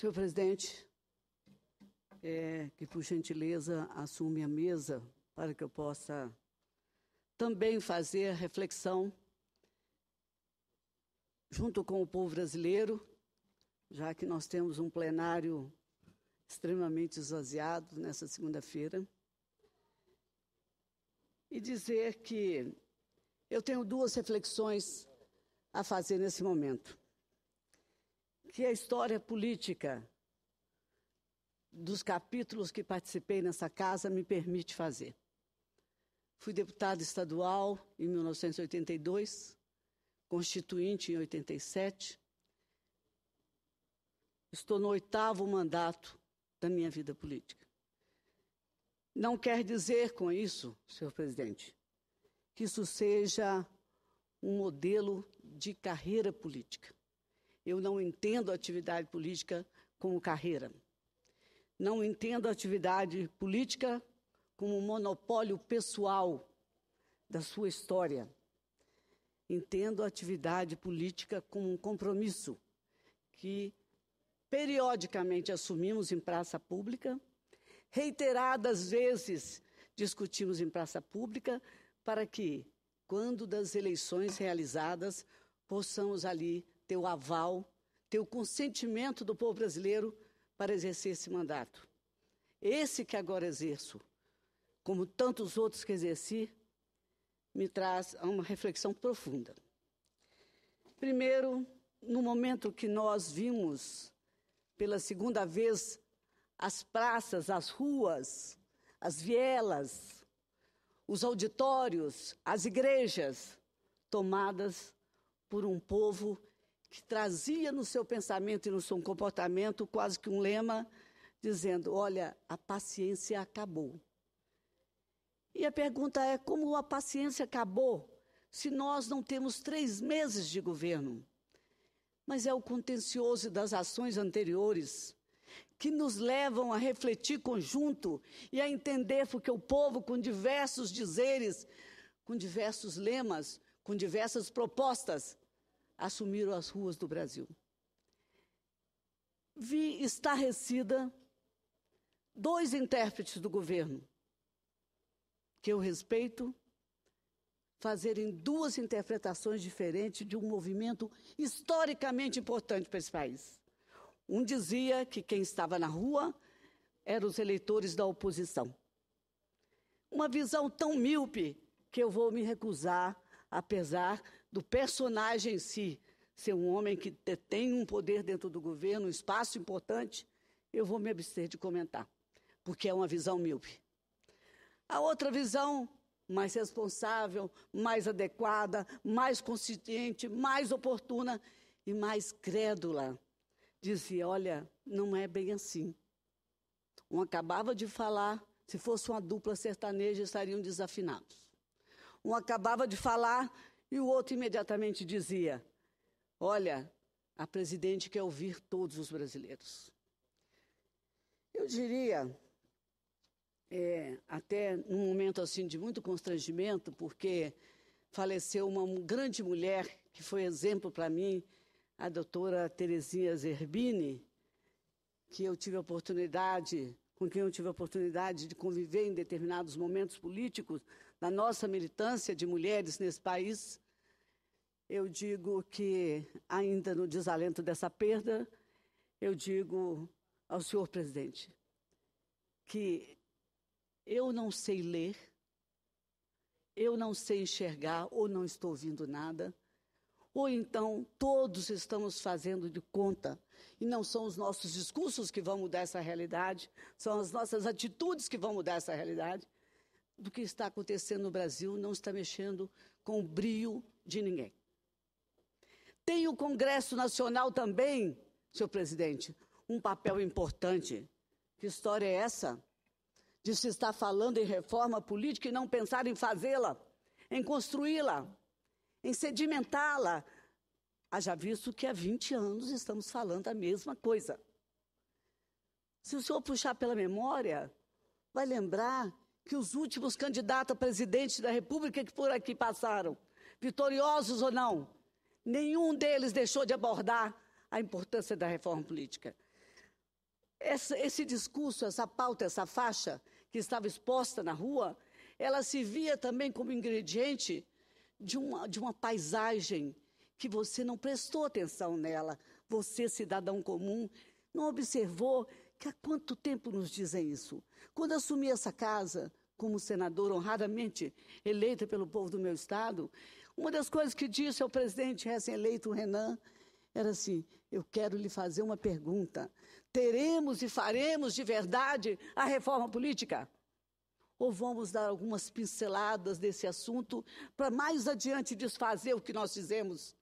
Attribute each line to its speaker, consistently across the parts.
Speaker 1: Senhor presidente, é, que por gentileza assume a mesa para que eu possa também fazer reflexão junto com o povo brasileiro, já que nós temos um plenário extremamente esvaziado nessa segunda-feira, e dizer que eu tenho duas reflexões a fazer nesse momento que é a história política dos capítulos que participei nessa casa me permite fazer. Fui deputada estadual em 1982, constituinte em 87. Estou no oitavo mandato da minha vida política. Não quer dizer com isso, senhor presidente, que isso seja um modelo de carreira política. Eu não entendo a atividade política como carreira. Não entendo a atividade política como um monopólio pessoal da sua história. Entendo a atividade política como um compromisso que periodicamente assumimos em praça pública, reiteradas vezes discutimos em praça pública, para que, quando das eleições realizadas, possamos ali ter o aval, ter o consentimento do povo brasileiro para exercer esse mandato. Esse que agora exerço, como tantos outros que exerci, me traz a uma reflexão profunda. Primeiro, no momento que nós vimos pela segunda vez as praças, as ruas, as vielas, os auditórios, as igrejas tomadas por um povo que trazia no seu pensamento e no seu comportamento quase que um lema dizendo: Olha, a paciência acabou. E a pergunta é: como a paciência acabou se nós não temos três meses de governo? Mas é o contencioso das ações anteriores que nos levam a refletir conjunto e a entender porque o povo, com diversos dizeres, com diversos lemas, com diversas propostas, assumiram as ruas do Brasil. Vi estarrecida dois intérpretes do governo, que eu respeito, fazerem duas interpretações diferentes de um movimento historicamente importante para esse país. Um dizia que quem estava na rua eram os eleitores da oposição. Uma visão tão míope que eu vou me recusar, apesar do personagem em si ser um homem que tem um poder dentro do governo, um espaço importante, eu vou me abster de comentar, porque é uma visão míope. A outra visão, mais responsável, mais adequada, mais consciente, mais oportuna e mais crédula, dizia: olha, não é bem assim. Um acabava de falar, se fosse uma dupla sertaneja, estariam desafinados. Um acabava de falar, e o outro imediatamente dizia: Olha, a presidente quer ouvir todos os brasileiros. Eu diria, é, até num momento assim de muito constrangimento, porque faleceu uma grande mulher que foi exemplo para mim, a doutora Terezinha Zerbini, que eu tive a oportunidade, com quem eu tive a oportunidade de conviver em determinados momentos políticos, na nossa militância de mulheres nesse país, eu digo que, ainda no desalento dessa perda, eu digo ao senhor presidente que eu não sei ler, eu não sei enxergar ou não estou ouvindo nada, ou então todos estamos fazendo de conta e não são os nossos discursos que vão mudar essa realidade, são as nossas atitudes que vão mudar essa realidade do que está acontecendo no Brasil não está mexendo com o brio de ninguém. Tem o Congresso Nacional também, senhor presidente, um papel importante. Que história é essa? De se estar falando em reforma política e não pensar em fazê-la, em construí-la, em sedimentá-la. Haja visto que há 20 anos estamos falando a mesma coisa. Se o senhor puxar pela memória, vai lembrar que os últimos candidatos a presidente da República que por aqui passaram, vitoriosos ou não, nenhum deles deixou de abordar a importância da reforma política. Esse, esse discurso, essa pauta, essa faixa que estava exposta na rua, ela se via também como ingrediente de uma, de uma paisagem que você não prestou atenção nela. Você, cidadão comum, não observou que há quanto tempo nos dizem isso. Quando assumi essa casa, como senador honradamente eleita pelo povo do meu estado, uma das coisas que disse ao presidente recém-eleito Renan era assim: eu quero lhe fazer uma pergunta. Teremos e faremos de verdade a reforma política? Ou vamos dar algumas pinceladas desse assunto para mais adiante desfazer o que nós fizemos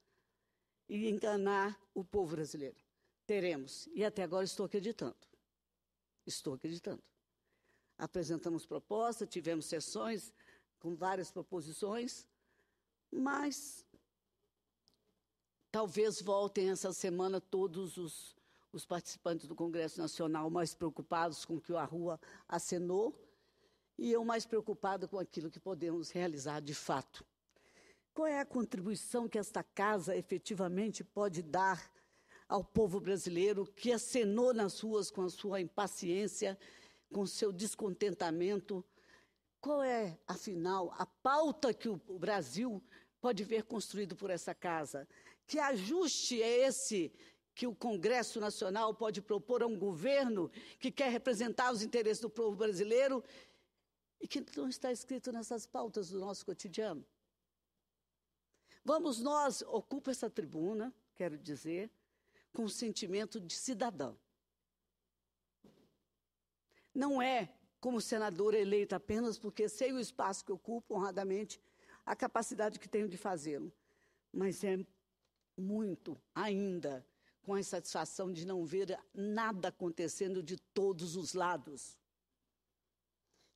Speaker 1: e enganar o povo brasileiro? Teremos. E até agora estou acreditando. Estou acreditando apresentamos proposta, tivemos sessões com várias proposições, mas talvez voltem essa semana todos os, os participantes do Congresso Nacional mais preocupados com o que a rua acenou e eu mais preocupada com aquilo que podemos realizar de fato. Qual é a contribuição que esta casa efetivamente pode dar ao povo brasileiro que acenou nas ruas com a sua impaciência com seu descontentamento. Qual é, afinal, a pauta que o Brasil pode ver construído por essa casa? Que ajuste é esse que o Congresso Nacional pode propor a um governo que quer representar os interesses do povo brasileiro e que não está escrito nessas pautas do nosso cotidiano? Vamos nós, ocupa essa tribuna, quero dizer, com o sentimento de cidadão não é como senadora eleita apenas porque sei o espaço que ocupo honradamente, a capacidade que tenho de fazê-lo. Mas é muito ainda com a insatisfação de não ver nada acontecendo de todos os lados.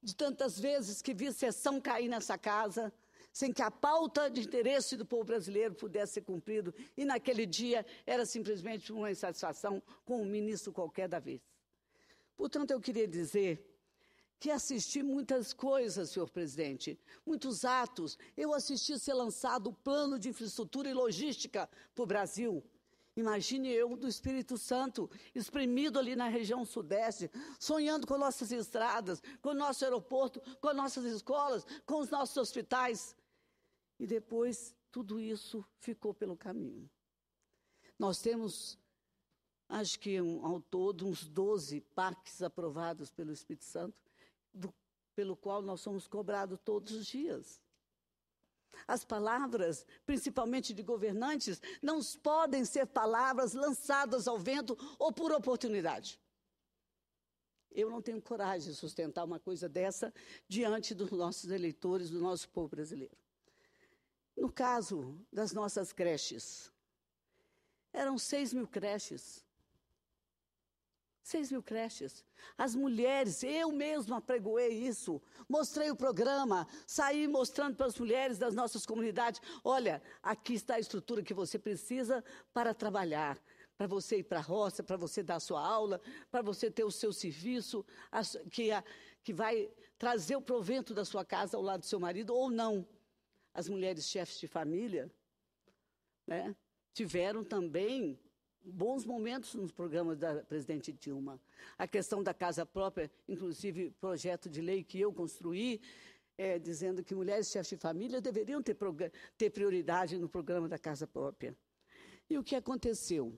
Speaker 1: De tantas vezes que vi sessão cair nessa casa, sem que a pauta de interesse do povo brasileiro pudesse ser cumprido, e naquele dia era simplesmente uma insatisfação com um ministro qualquer da vez. Portanto, eu queria dizer que assisti muitas coisas, senhor presidente, muitos atos. Eu assisti ser lançado o plano de infraestrutura e logística para o Brasil. Imagine eu do Espírito Santo, espremido ali na região sudeste, sonhando com nossas estradas, com nosso aeroporto, com nossas escolas, com os nossos hospitais. E depois tudo isso ficou pelo caminho. Nós temos acho que um, ao todo, uns 12 parques aprovados pelo Espírito Santo, do, pelo qual nós somos cobrados todos os dias. As palavras, principalmente de governantes, não podem ser palavras lançadas ao vento ou por oportunidade. Eu não tenho coragem de sustentar uma coisa dessa diante dos nossos eleitores, do nosso povo brasileiro. No caso das nossas creches, eram 6 mil creches 6 mil creches. As mulheres, eu mesma pregoei isso, mostrei o programa, saí mostrando para as mulheres das nossas comunidades: olha, aqui está a estrutura que você precisa para trabalhar, para você ir para a roça, para você dar a sua aula, para você ter o seu serviço, que, a, que vai trazer o provento da sua casa ao lado do seu marido ou não. As mulheres chefes de família né, tiveram também bons momentos nos programas da presidente Dilma. A questão da casa própria, inclusive projeto de lei que eu construí, é, dizendo que mulheres chefes de família deveriam ter, ter prioridade no programa da casa própria. E o que aconteceu?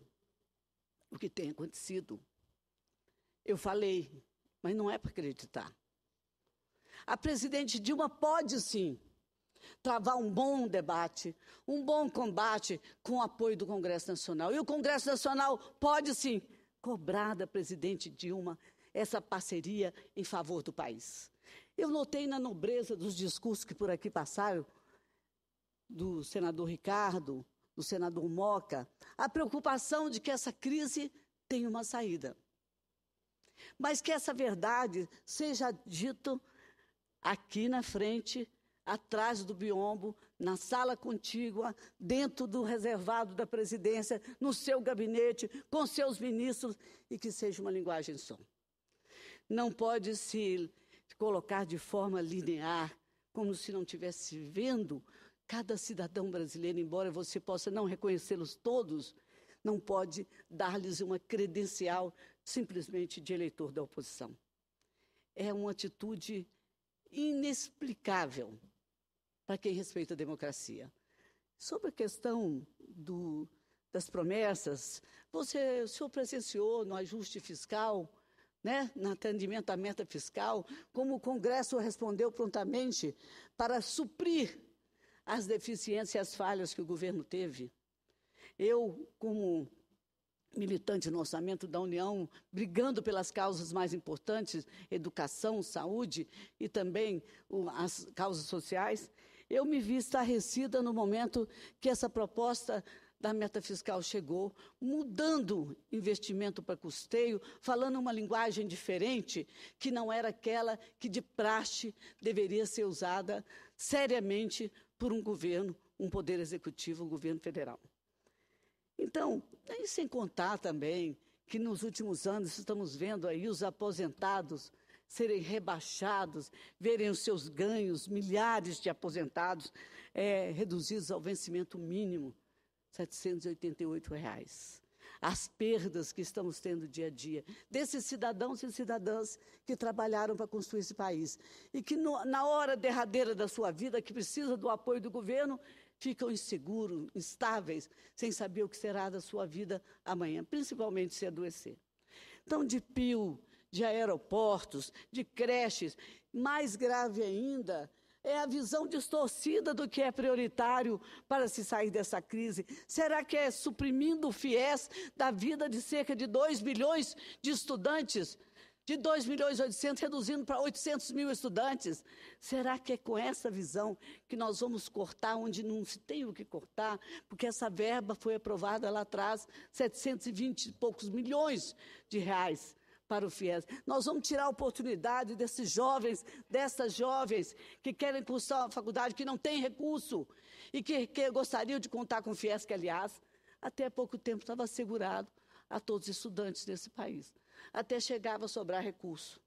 Speaker 1: O que tem acontecido? Eu falei, mas não é para acreditar. A presidente Dilma pode sim travar um bom debate, um bom combate com o apoio do Congresso Nacional. E o Congresso Nacional pode sim cobrar da presidente Dilma essa parceria em favor do país. Eu notei na nobreza dos discursos que por aqui passaram, do senador Ricardo, do senador Moca, a preocupação de que essa crise tem uma saída. Mas que essa verdade seja dita aqui na frente atrás do biombo, na sala contígua, dentro do reservado da presidência, no seu gabinete, com seus ministros, e que seja uma linguagem só. Não pode se colocar de forma linear, como se não estivesse vendo cada cidadão brasileiro, embora você possa não reconhecê-los todos, não pode dar-lhes uma credencial simplesmente de eleitor da oposição. É uma atitude inexplicável para quem respeita a democracia. Sobre a questão do, das promessas, você, o senhor presenciou no ajuste fiscal, né, no atendimento à meta fiscal, como o Congresso respondeu prontamente para suprir as deficiências e as falhas que o governo teve. Eu, como militante no orçamento da União, brigando pelas causas mais importantes, educação, saúde e também as causas sociais, eu me vi estarrecida no momento que essa proposta da meta fiscal chegou, mudando investimento para custeio, falando uma linguagem diferente, que não era aquela que de praxe deveria ser usada seriamente por um governo, um poder executivo, um governo federal. Então, sem contar também que nos últimos anos estamos vendo aí os aposentados serem rebaixados, verem os seus ganhos, milhares de aposentados, é, reduzidos ao vencimento mínimo, R$ reais, As perdas que estamos tendo dia a dia, desses cidadãos e cidadãs que trabalharam para construir esse país e que, no, na hora derradeira da sua vida, que precisa do apoio do governo, ficam inseguros, instáveis, sem saber o que será da sua vida amanhã, principalmente se adoecer. Então, de pio, de aeroportos, de creches. Mais grave ainda é a visão distorcida do que é prioritário para se sair dessa crise. Será que é suprimindo o fiéis da vida de cerca de 2 milhões de estudantes? de 2 milhões e 800, reduzindo para 800 mil estudantes. Será que é com essa visão que nós vamos cortar onde não se tem o que cortar? Porque essa verba foi aprovada lá atrás, 720 e poucos milhões de reais para o FIES. Nós vamos tirar a oportunidade desses jovens, dessas jovens que querem cursar a faculdade, que não têm recurso e que, que gostariam de contar com o FIES, que, aliás, até pouco tempo estava assegurado a todos os estudantes desse país. Até chegava a sobrar recurso,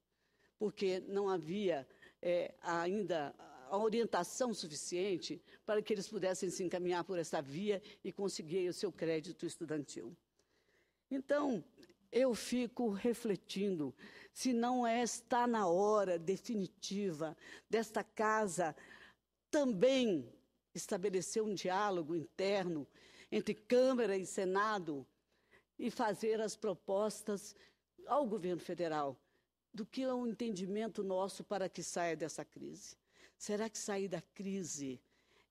Speaker 1: porque não havia é, ainda a orientação suficiente para que eles pudessem se encaminhar por essa via e conseguir o seu crédito estudantil. Então, eu fico refletindo se não é, está na hora definitiva desta casa também estabelecer um diálogo interno entre Câmara e Senado e fazer as propostas ao governo federal do que é um entendimento nosso para que saia dessa crise. Será que sair da crise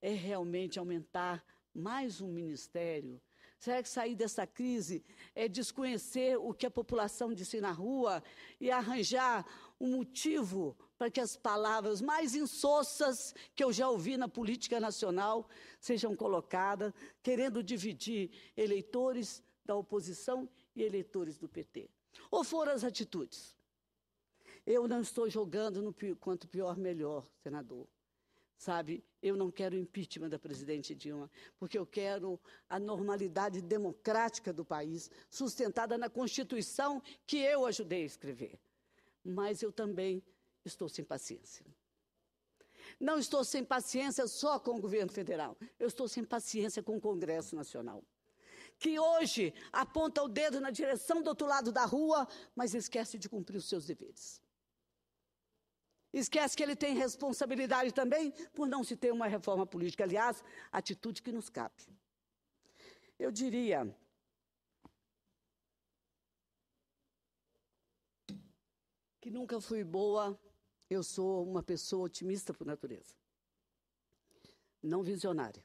Speaker 1: é realmente aumentar mais um ministério? Será que sair dessa crise é desconhecer o que a população disse na rua e arranjar um motivo para que as palavras mais insossas que eu já ouvi na política nacional sejam colocadas, querendo dividir eleitores da oposição e eleitores do PT? Ou foram as atitudes? Eu não estou jogando no quanto pior, melhor, senador. Sabe, eu não quero impeachment da presidente Dilma, porque eu quero a normalidade democrática do país, sustentada na Constituição que eu ajudei a escrever. Mas eu também estou sem paciência. Não estou sem paciência só com o governo federal, eu estou sem paciência com o Congresso Nacional. Que hoje aponta o dedo na direção do outro lado da rua, mas esquece de cumprir os seus deveres. Esquece que ele tem responsabilidade também por não se ter uma reforma política. Aliás, atitude que nos cabe. Eu diria. Que nunca fui boa, eu sou uma pessoa otimista por natureza, não visionária.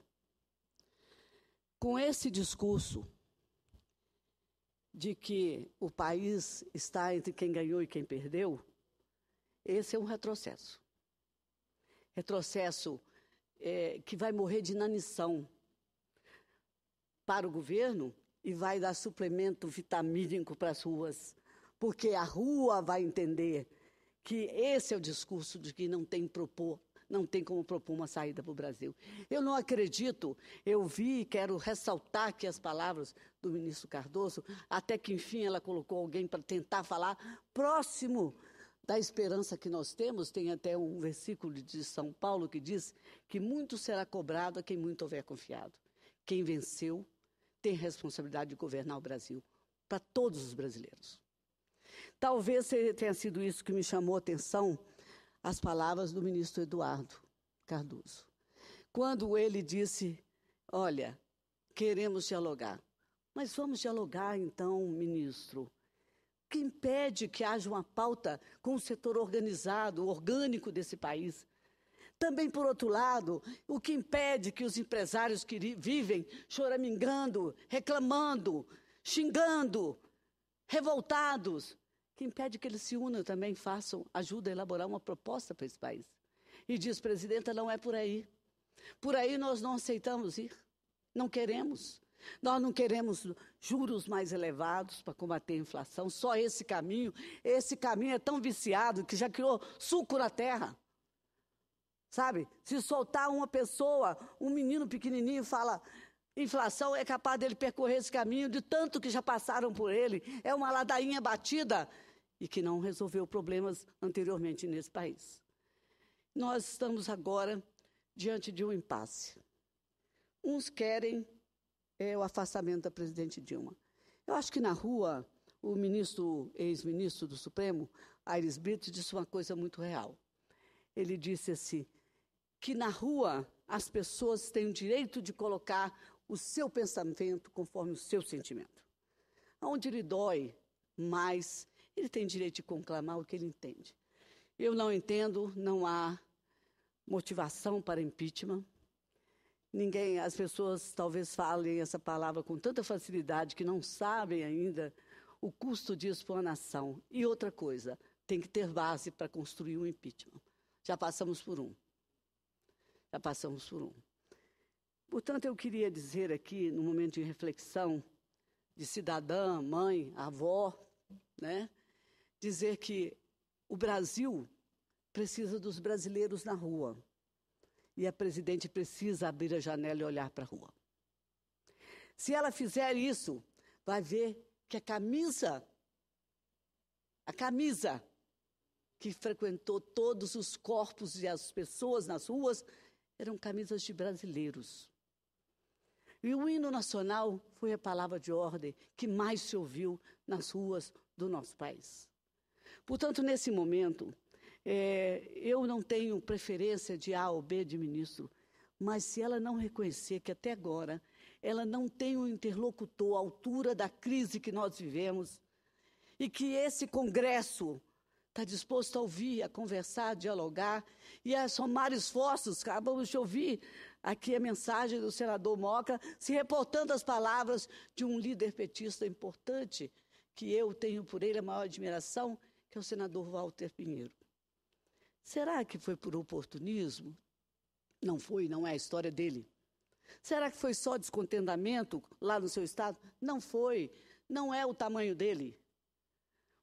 Speaker 1: Com esse discurso de que o país está entre quem ganhou e quem perdeu, esse é um retrocesso. Retrocesso é, que vai morrer de inanição para o governo e vai dar suplemento vitamínico para as ruas, porque a rua vai entender que esse é o discurso de que não tem propor, não tem como propor uma saída para o Brasil. Eu não acredito, eu vi e quero ressaltar aqui as palavras do ministro Cardoso, até que enfim ela colocou alguém para tentar falar próximo da esperança que nós temos, tem até um versículo de São Paulo que diz que muito será cobrado a quem muito houver confiado. Quem venceu tem responsabilidade de governar o Brasil para todos os brasileiros. Talvez tenha sido isso que me chamou a atenção as palavras do ministro Eduardo Cardoso. Quando ele disse: Olha, queremos dialogar. Mas vamos dialogar então, ministro que impede que haja uma pauta com o setor organizado, orgânico desse país. Também, por outro lado, o que impede que os empresários que vivem choramingando, reclamando, xingando, revoltados, que impede que eles se unam também, façam, ajuda a elaborar uma proposta para esse país. E diz, presidenta, não é por aí. Por aí nós não aceitamos ir, não queremos. Nós não queremos juros mais elevados para combater a inflação, só esse caminho. Esse caminho é tão viciado que já criou suco na terra. Sabe? Se soltar uma pessoa, um menino pequenininho fala, inflação é capaz dele percorrer esse caminho de tanto que já passaram por ele. É uma ladainha batida e que não resolveu problemas anteriormente nesse país. Nós estamos agora diante de um impasse. Uns querem é o afastamento da presidente Dilma. Eu acho que na rua, o ministro, ex-ministro do Supremo, Aires Brito, disse uma coisa muito real. Ele disse assim, que na rua as pessoas têm o direito de colocar o seu pensamento conforme o seu sentimento. Onde ele dói mais, ele tem direito de conclamar o que ele entende. Eu não entendo, não há motivação para impeachment ninguém, as pessoas talvez falem essa palavra com tanta facilidade que não sabem ainda o custo disso para a nação. E outra coisa, tem que ter base para construir um impeachment. Já passamos por um. Já passamos por um. Portanto, eu queria dizer aqui, no momento de reflexão, de cidadã, mãe, avó, né? dizer que o Brasil precisa dos brasileiros na rua. E a presidente precisa abrir a janela e olhar para a rua. Se ela fizer isso, vai ver que a camisa, a camisa que frequentou todos os corpos e as pessoas nas ruas, eram camisas de brasileiros. E o hino nacional foi a palavra de ordem que mais se ouviu nas ruas do nosso país. Portanto, nesse momento, é, eu não tenho preferência de A ou B de ministro, mas se ela não reconhecer que até agora ela não tem um interlocutor à altura da crise que nós vivemos e que esse Congresso está disposto a ouvir, a conversar, a dialogar e a somar esforços. Acabamos de ouvir aqui a mensagem do senador Moca se reportando as palavras de um líder petista importante que eu tenho por ele a maior admiração, que é o senador Walter Pinheiro. Será que foi por oportunismo? Não foi, não é a história dele. Será que foi só descontentamento lá no seu estado? Não foi, não é o tamanho dele.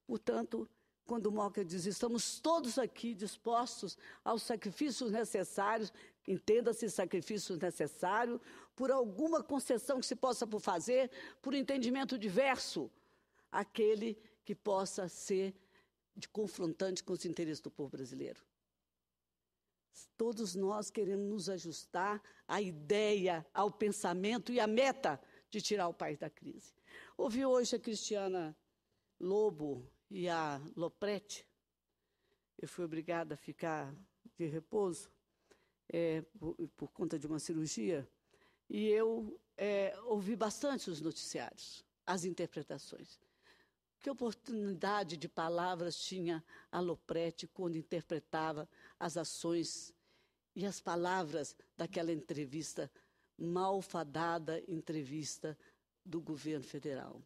Speaker 1: Portanto, quando o Moca diz, estamos todos aqui dispostos aos sacrifícios necessários, entenda-se sacrifícios necessários, por alguma concessão que se possa por fazer, por entendimento diverso, aquele que possa ser de confrontante com os interesses do povo brasileiro. Todos nós queremos nos ajustar à ideia, ao pensamento e à meta de tirar o país da crise. Ouvi hoje a Cristiana Lobo e a Loprete. Eu fui obrigada a ficar de repouso é, por, por, conta de uma cirurgia. E eu é, ouvi bastante os noticiários, as interpretações. Que oportunidade de palavras tinha a Loprete quando interpretava as ações e as palavras daquela entrevista, malfadada entrevista do governo federal.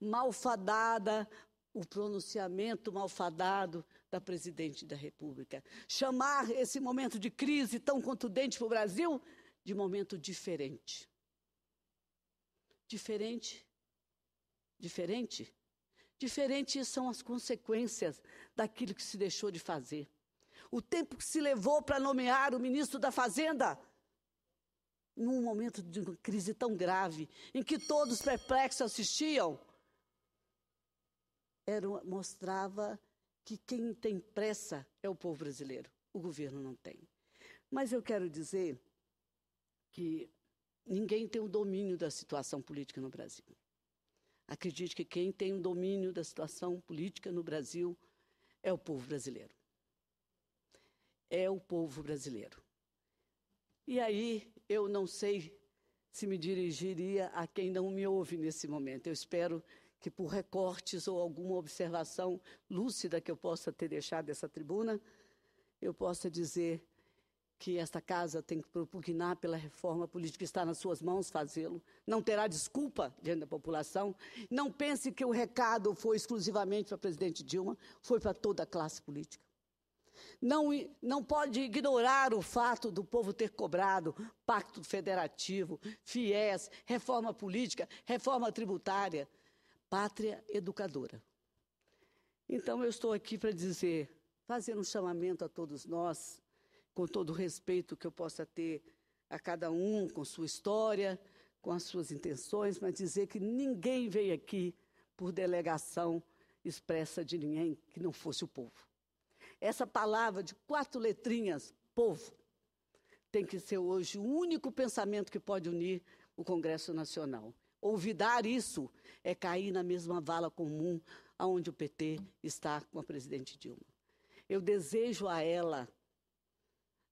Speaker 1: Malfadada o pronunciamento malfadado da presidente da República. Chamar esse momento de crise tão contundente para o Brasil de momento diferente. Diferente, diferente, diferentes são as consequências daquilo que se deixou de fazer o tempo que se levou para nomear o ministro da Fazenda. Num momento de uma crise tão grave, em que todos perplexos assistiam, era, mostrava que quem tem pressa é o povo brasileiro, o governo não tem. Mas eu quero dizer que ninguém tem o domínio da situação política no Brasil. Acredite que quem tem o domínio da situação política no Brasil é o povo brasileiro é o povo brasileiro. E aí eu não sei se me dirigiria a quem não me ouve nesse momento. Eu espero que por recortes ou alguma observação lúcida que eu possa ter deixado dessa tribuna, eu possa dizer que esta casa tem que propugnar pela reforma política, está nas suas mãos fazê-lo. Não terá desculpa diante da população. Não pense que o recado foi exclusivamente para o presidente Dilma, foi para toda a classe política. Não, não pode ignorar o fato do povo ter cobrado Pacto Federativo, FIES, reforma política, reforma tributária, pátria educadora. Então, eu estou aqui para dizer, fazer um chamamento a todos nós, com todo o respeito que eu possa ter a cada um, com sua história, com as suas intenções, mas dizer que ninguém veio aqui por delegação expressa de ninguém que não fosse o povo. Essa palavra de quatro letrinhas, povo, tem que ser hoje o único pensamento que pode unir o Congresso Nacional. Olvidar isso é cair na mesma vala comum aonde o PT está com a presidente Dilma. Eu desejo a ela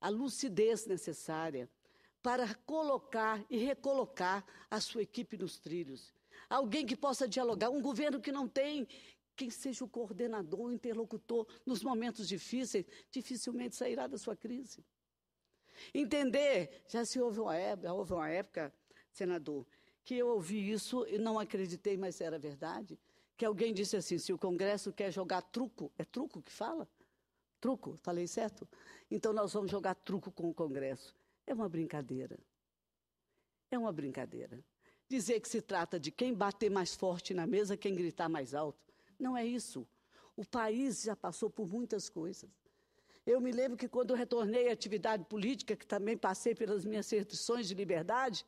Speaker 1: a lucidez necessária para colocar e recolocar a sua equipe nos trilhos. Alguém que possa dialogar, um governo que não tem quem seja o coordenador, o interlocutor nos momentos difíceis, dificilmente sairá da sua crise. Entender, já se houve uma época, houve uma época, senador, que eu ouvi isso e não acreditei, mas era verdade, que alguém disse assim, se o Congresso quer jogar truco, é truco que fala? Truco, falei certo? Então nós vamos jogar truco com o Congresso. É uma brincadeira. É uma brincadeira. Dizer que se trata de quem bater mais forte na mesa, quem gritar mais alto. Não é isso. O país já passou por muitas coisas. Eu me lembro que quando retornei à atividade política, que também passei pelas minhas restrições de liberdade,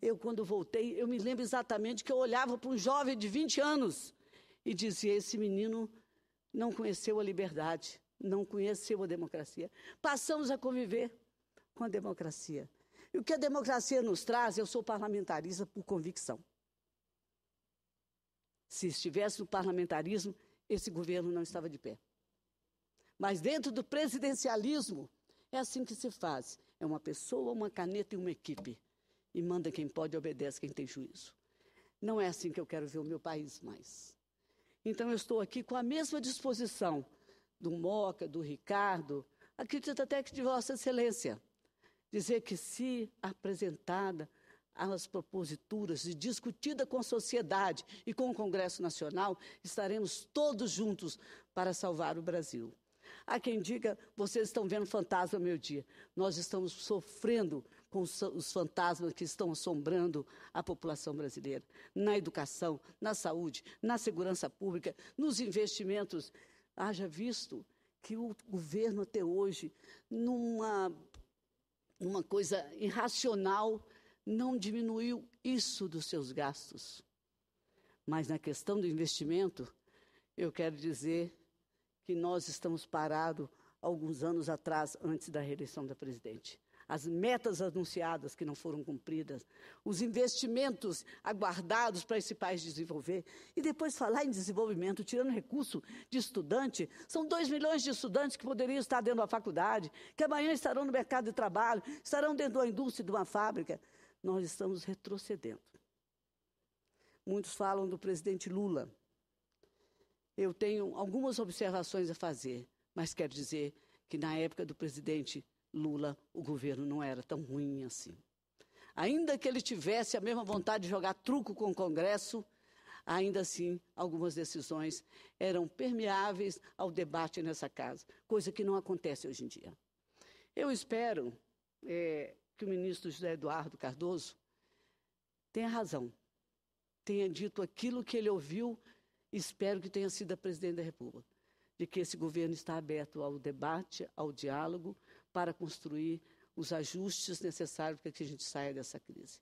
Speaker 1: eu quando voltei, eu me lembro exatamente que eu olhava para um jovem de 20 anos e dizia: esse menino não conheceu a liberdade, não conheceu a democracia. Passamos a conviver com a democracia. E o que a democracia nos traz, eu sou parlamentarista por convicção. Se estivesse no parlamentarismo, esse governo não estava de pé. Mas dentro do presidencialismo, é assim que se faz: é uma pessoa, uma caneta e uma equipe. E manda quem pode, obedece quem tem juízo. Não é assim que eu quero ver o meu país mais. Então eu estou aqui com a mesma disposição do Moca, do Ricardo, acredito até que de Vossa Excelência, dizer que se apresentada às proposituras e discutida com a sociedade e com o Congresso Nacional, estaremos todos juntos para salvar o Brasil. Há quem diga, vocês estão vendo fantasma meu dia. Nós estamos sofrendo com os fantasmas que estão assombrando a população brasileira. Na educação, na saúde, na segurança pública, nos investimentos. Haja visto que o governo até hoje, numa, numa coisa irracional, não diminuiu isso dos seus gastos. Mas na questão do investimento, eu quero dizer que nós estamos parados alguns anos atrás, antes da reeleição da presidente. As metas anunciadas que não foram cumpridas, os investimentos aguardados para esse país desenvolver. E depois falar em desenvolvimento, tirando recurso de estudante. São 2 milhões de estudantes que poderiam estar dentro da faculdade, que amanhã estarão no mercado de trabalho, estarão dentro da indústria de uma fábrica nós estamos retrocedendo. Muitos falam do presidente Lula. Eu tenho algumas observações a fazer, mas quero dizer que na época do presidente Lula o governo não era tão ruim assim. Ainda que ele tivesse a mesma vontade de jogar truco com o Congresso, ainda assim algumas decisões eram permeáveis ao debate nessa casa, coisa que não acontece hoje em dia. Eu espero é, que o ministro José Eduardo Cardoso tenha razão, tenha dito aquilo que ele ouviu, espero que tenha sido a presidente da República, de que esse governo está aberto ao debate, ao diálogo, para construir os ajustes necessários para que a gente saia dessa crise.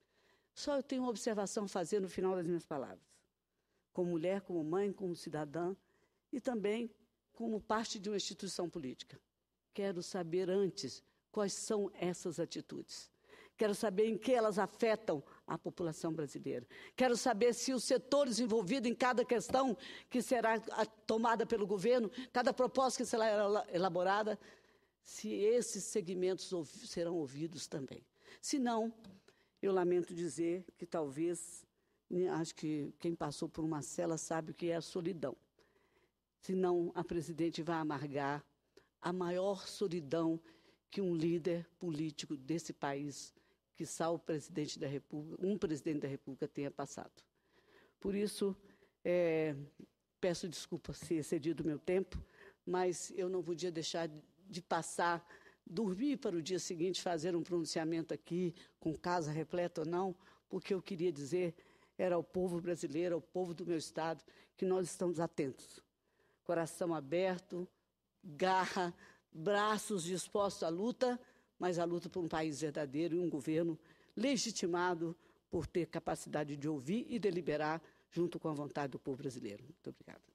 Speaker 1: Só eu tenho uma observação a fazer no final das minhas palavras. Como mulher, como mãe, como cidadã e também como parte de uma instituição política. Quero saber antes Quais são essas atitudes? Quero saber em que elas afetam a população brasileira. Quero saber se os setores envolvidos em cada questão que será tomada pelo governo, cada proposta que será elaborada, se esses segmentos serão ouvidos também. Se não, eu lamento dizer que talvez, né, acho que quem passou por uma cela sabe o que é a solidão. Senão, a presidente vai amargar a maior solidão que um líder político desse país, que o presidente da República, um presidente da República tenha passado. Por isso, é, peço desculpa se excedi do meu tempo, mas eu não podia deixar de passar, dormir para o dia seguinte, fazer um pronunciamento aqui, com casa repleta ou não, porque eu queria dizer era ao povo brasileiro, ao povo do meu estado, que nós estamos atentos. Coração aberto, garra, braços dispostos à luta, mas à luta por um país verdadeiro e um governo legitimado por ter capacidade de ouvir e deliberar junto com a vontade do povo brasileiro. Muito obrigada.